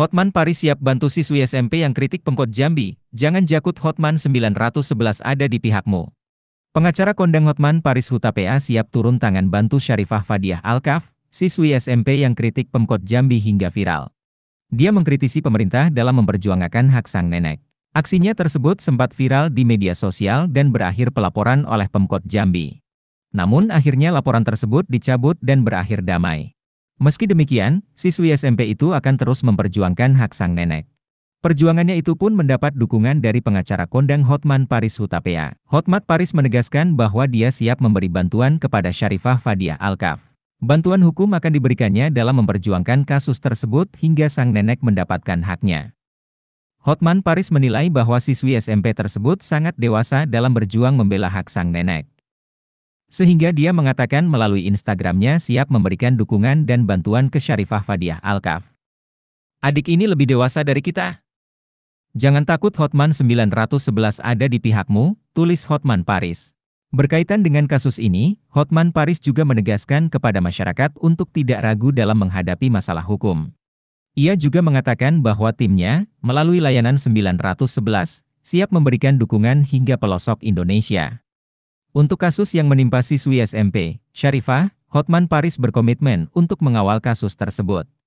Hotman Paris siap bantu siswi SMP yang kritik Pemkot Jambi, jangan jakut Hotman 911 ada di pihakmu. Pengacara kondang Hotman Paris Hutapea siap turun tangan bantu Syarifah Fadiah Alkaf, siswi SMP yang kritik Pemkot Jambi hingga viral. Dia mengkritisi pemerintah dalam memperjuangkan hak sang nenek. Aksinya tersebut sempat viral di media sosial dan berakhir pelaporan oleh Pemkot Jambi. Namun akhirnya laporan tersebut dicabut dan berakhir damai. Meski demikian, siswi SMP itu akan terus memperjuangkan hak sang nenek. Perjuangannya itu pun mendapat dukungan dari pengacara kondang Hotman Paris Hutapea. Hotman Paris menegaskan bahwa dia siap memberi bantuan kepada Syarifah Fadia Alkaf. Bantuan hukum akan diberikannya dalam memperjuangkan kasus tersebut hingga sang nenek mendapatkan haknya. Hotman Paris menilai bahwa siswi SMP tersebut sangat dewasa dalam berjuang membela hak sang nenek. Sehingga dia mengatakan melalui Instagramnya siap memberikan dukungan dan bantuan ke Syarifah Fadiah Alkaf. Adik ini lebih dewasa dari kita. Jangan takut Hotman 911 ada di pihakmu, tulis Hotman Paris. Berkaitan dengan kasus ini, Hotman Paris juga menegaskan kepada masyarakat untuk tidak ragu dalam menghadapi masalah hukum. Ia juga mengatakan bahwa timnya, melalui layanan 911, siap memberikan dukungan hingga pelosok Indonesia. Untuk kasus yang menimpa siswi SMP, Syarifah, Hotman Paris berkomitmen untuk mengawal kasus tersebut.